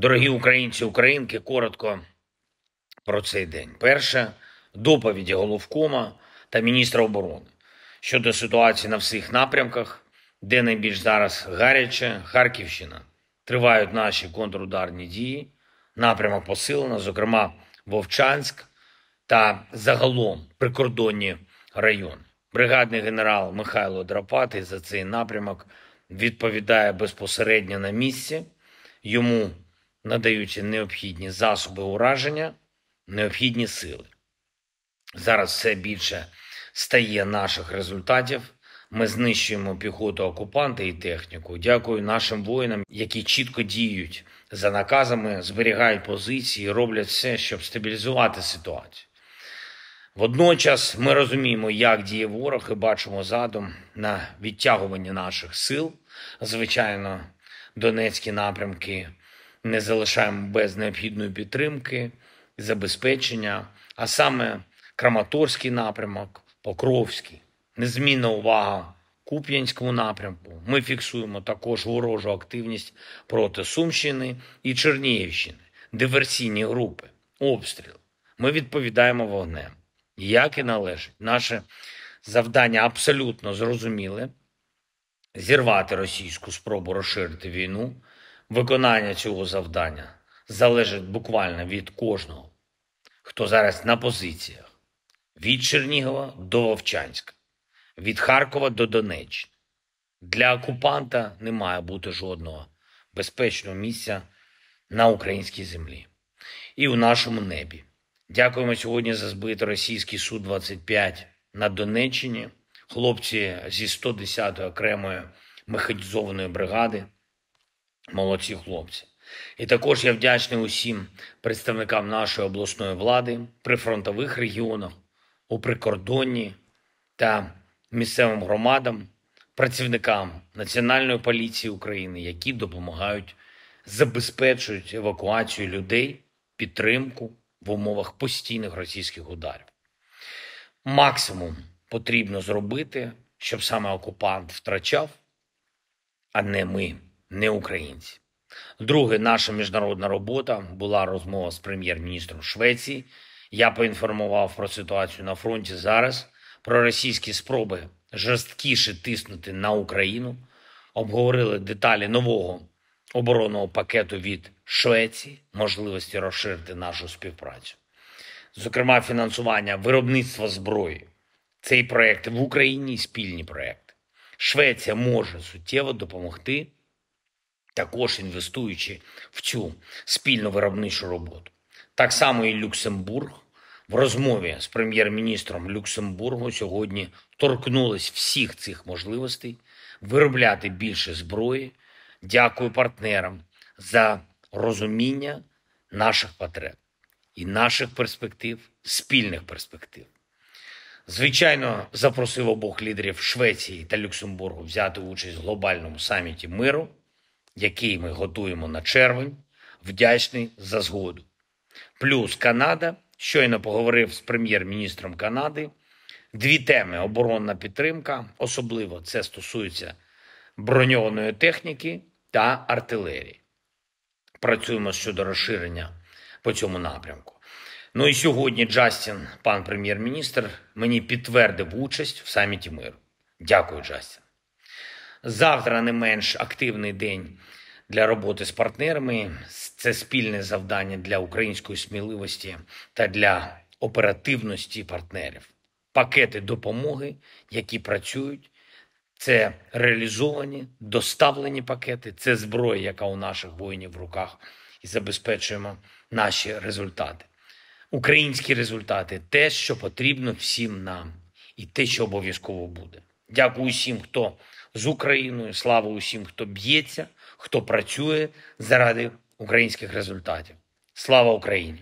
Дорогі українці, українки, коротко про цей день. Перша доповіді головкома та міністра оборони щодо ситуації на всіх напрямках, де найбільш зараз гаряче Харківщина. Тривають наші контрударні дії, напрямок посилено, зокрема Вовчанськ та загалом прикордонні райони. Бригадний генерал Михайло Драпатий за цей напрямок відповідає безпосередньо на місці. Йому надаються необхідні засоби ураження, необхідні сили. Зараз все більше стає наших результатів. Ми знищуємо піхоту окупанта і техніку. Дякую нашим воїнам, які чітко діють за наказами, зберігають позиції, роблять все, щоб стабілізувати ситуацію. Водночас ми розуміємо, як діє ворог, і бачимо задум на відтягування наших сил, звичайно, донецькі напрямки не залишаємо без необхідної підтримки, забезпечення, а саме Краматорський напрямок, Покровський, незмінна увага Куп'янському напрямку. Ми фіксуємо також ворожу активність проти Сумщини і Чернігівщини, диверсійні групи, обстріл. Ми відповідаємо вогнем. Як і належить, наше завдання абсолютно зрозуміле: зірвати російську спробу розширити війну. Виконання цього завдання залежить буквально від кожного, хто зараз на позиціях: від Чернігова до Вовчанська, від Харкова до Донеччини. Для окупанта не має бути жодного безпечного місця на українській землі і у нашому небі. Дякуємо сьогодні за збитий російський су 25 на Донеччині. Хлопці зі 110-ї окремої механізованої бригади. Молодці хлопці. І також я вдячний усім представникам нашої обласної влади, при фронтових регіонах, у прикордонні та місцевим громадам, працівникам Національної поліції України, які допомагають забезпечують евакуацію людей, підтримку в умовах постійних російських ударів. Максимум потрібно зробити, щоб саме окупант втрачав, а не ми не українці. Друге, наша міжнародна робота була розмова з прем'єр-міністром Швеції. Я поінформував про ситуацію на фронті зараз, про російські спроби жорсткіше тиснути на Україну. Обговорили деталі нового оборонного пакету від Швеції, можливості розширити нашу співпрацю, зокрема, фінансування виробництва зброї. Цей проект в Україні спільні проекти. Швеція може суттєво допомогти також інвестуючи в цю спільну виробничу роботу. Так само і Люксембург в розмові з прем'єр-міністром Люксембургу сьогодні торкнулись всіх цих можливостей виробляти більше зброї. Дякую партнерам за розуміння наших потреб і наших перспектив, спільних перспектив. Звичайно, запросив обох лідерів Швеції та Люксембургу взяти участь в глобальному саміті миру який ми готуємо на червень, вдячний за згоду. Плюс Канада щойно поговорив з прем'єр-міністром Канади. Дві теми оборонна підтримка, особливо це стосується броньованої техніки та артилерії. Працюємо щодо розширення по цьому напрямку. Ну і сьогодні Джастін, пан прем'єр-міністр, мені підтвердив участь в саміті миру. Дякую, Джастін. Завтра не менш активний день для роботи з партнерами. Це спільне завдання для української сміливості та для оперативності партнерів. Пакети допомоги, які працюють, це реалізовані, доставлені пакети, це зброя, яка у наших воїнів в руках, і забезпечуємо наші результати. Українські результати те, що потрібно всім нам, і те, що обов'язково буде. Дякую усім, хто з Україною. Слава усім, хто б'ється, хто працює заради українських результатів. Слава Україні!